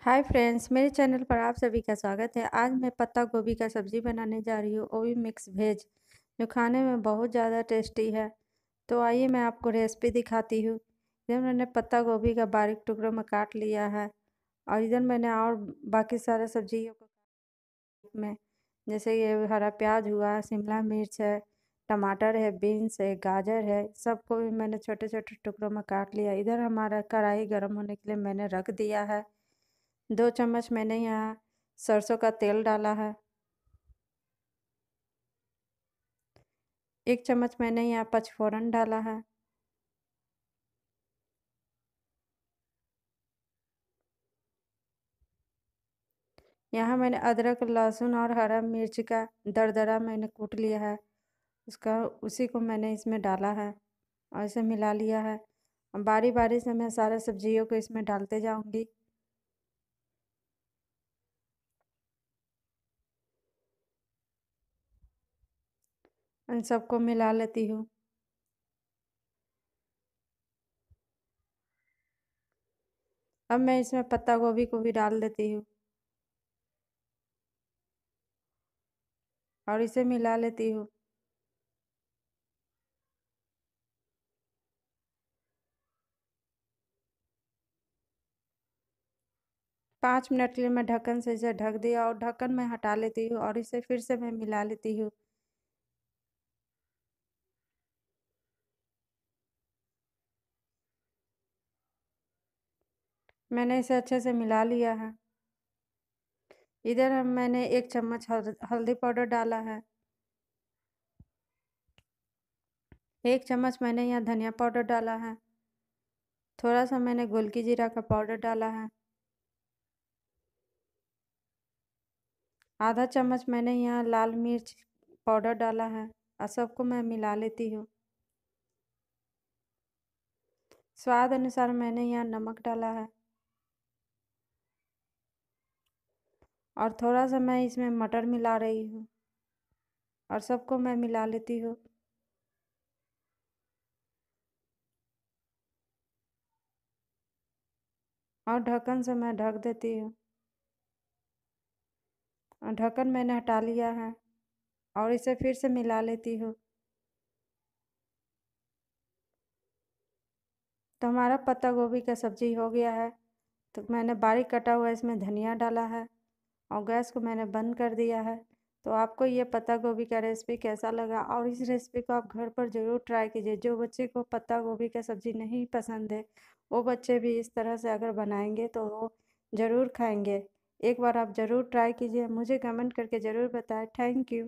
hi friends मेरे channel पर आप सभी का स्वागत है आज मैं पत्ता गोभी का सब्ज़ी बनाने जा रही हूँ वो भी मिक्स वेज जो खाने में बहुत ज़्यादा टेस्टी है तो आइए मैं आपको रेसिपी दिखाती हूँ इधर मैंने पत्ता गोभी का बारीक टुकड़ों में काट लिया है और इधर मैंने और बाकी सारा सब्जियों को में जैसे ये हरा प्याज हुआ शिमला मिर्च है टमाटर है बीन्स है गाजर है सबको भी मैंने छोटे छोटे टुकड़ों में काट लिया इधर हमारा कढ़ाई गर्म होने के लिए मैंने रख दिया है दो चम्मच मैंने यहाँ सरसों का तेल डाला है एक चम्मच मैंने यहाँ पचफोरन डाला है यहाँ मैंने अदरक लहसुन और हरा मिर्च का दरदरा मैंने कूट लिया है उसका उसी को मैंने इसमें डाला है और इसे मिला लिया है बारी बारी से मैं सारे सब्जियों को इसमें डालते जाऊंगी इन सबको मिला लेती हूँ अब मैं इसमें पत्ता गोभी को भी डाल देती हूँ और इसे मिला लेती हूँ पाँच मिनट के लिए मैं ढक्कन से इसे ढक दिया और ढक्कन मैं हटा लेती हूँ और इसे फिर से मैं मिला लेती हूँ मैंने इसे अच्छे से मिला लिया है इधर हम मैंने एक चम्मच हल्दी पाउडर डाला है एक चम्मच मैंने यहाँ धनिया पाउडर डाला है थोड़ा सा मैंने गोलकी जीरा का पाउडर डाला है आधा चम्मच मैंने यहाँ लाल मिर्च पाउडर डाला है और सबको मैं मिला लेती हूँ स्वाद अनुसार मैंने यहाँ नमक डाला है और थोड़ा सा मैं इसमें मटर मिला रही हूँ और सबको मैं मिला लेती हूँ और ढक्कन से मैं ढक देती हूँ और ढक्कन मैंने हटा लिया है और इसे फिर से मिला लेती हूँ तो हमारा पत्ता गोभी का सब्जी हो गया है तो मैंने बारीक कटा हुआ इसमें धनिया डाला है और गैस को मैंने बंद कर दिया है तो आपको ये पत्ता गोभी का रेसिपी कैसा लगा और इस रेसिपी को आप घर पर ज़रूर ट्राई कीजिए जो बच्चे को पत्ता गोभी का सब्ज़ी नहीं पसंद है वो बच्चे भी इस तरह से अगर बनाएंगे तो वो ज़रूर खाएंगे एक बार आप ज़रूर ट्राई कीजिए मुझे कमेंट करके ज़रूर बताएं थैंक यू